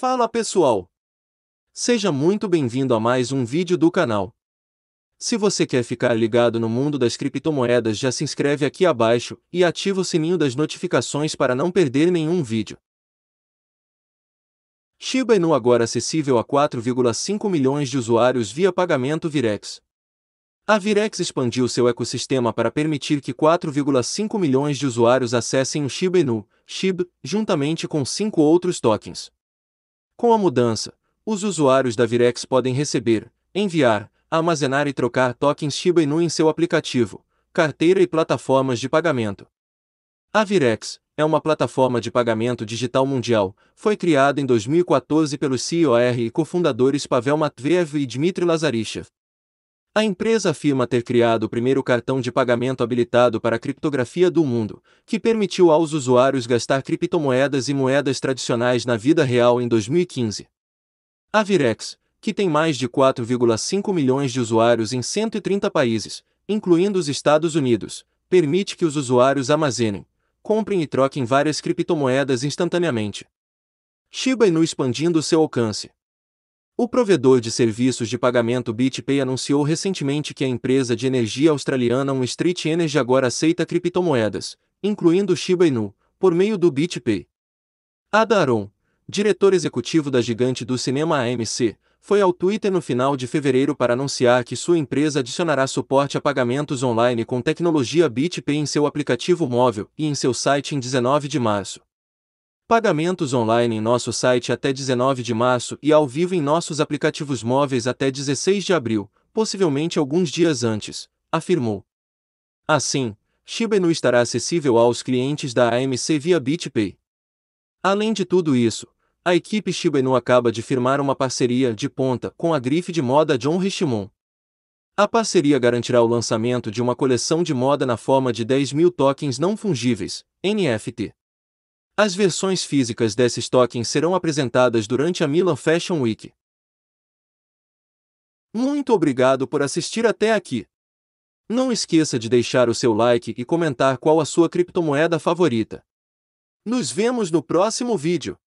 Fala pessoal! Seja muito bem-vindo a mais um vídeo do canal. Se você quer ficar ligado no mundo das criptomoedas já se inscreve aqui abaixo e ativa o sininho das notificações para não perder nenhum vídeo. Shiba Inu agora acessível a 4,5 milhões de usuários via pagamento Virex. A Virex expandiu seu ecossistema para permitir que 4,5 milhões de usuários acessem o Shiba Inu, SHIB, juntamente com cinco outros tokens. Com a mudança, os usuários da Virex podem receber, enviar, armazenar e trocar tokens Shiba Inu em seu aplicativo, carteira e plataformas de pagamento. A Virex é uma plataforma de pagamento digital mundial, foi criada em 2014 pelo CEO e cofundadores Pavel Matveev e Dmitry Lazarichev. A empresa afirma ter criado o primeiro cartão de pagamento habilitado para criptografia do mundo, que permitiu aos usuários gastar criptomoedas e moedas tradicionais na vida real em 2015. A Virex, que tem mais de 4,5 milhões de usuários em 130 países, incluindo os Estados Unidos, permite que os usuários armazenem, comprem e troquem várias criptomoedas instantaneamente. Shiba Inu expandindo seu alcance. O provedor de serviços de pagamento BitPay anunciou recentemente que a empresa de energia australiana On Street Energy agora aceita criptomoedas, incluindo Shiba Inu, por meio do BitPay. Adaron, diretor executivo da gigante do cinema AMC, foi ao Twitter no final de fevereiro para anunciar que sua empresa adicionará suporte a pagamentos online com tecnologia BitPay em seu aplicativo móvel e em seu site em 19 de março. Pagamentos online em nosso site até 19 de março e ao vivo em nossos aplicativos móveis até 16 de abril, possivelmente alguns dias antes, afirmou. Assim, Shiba Inu estará acessível aos clientes da AMC via BitPay. Além de tudo isso, a equipe Shiba Inu acaba de firmar uma parceria de ponta com a grife de moda John Richmond. A parceria garantirá o lançamento de uma coleção de moda na forma de 10 mil tokens não fungíveis, NFT. As versões físicas desses tokens serão apresentadas durante a Milan Fashion Week. Muito obrigado por assistir até aqui. Não esqueça de deixar o seu like e comentar qual a sua criptomoeda favorita. Nos vemos no próximo vídeo.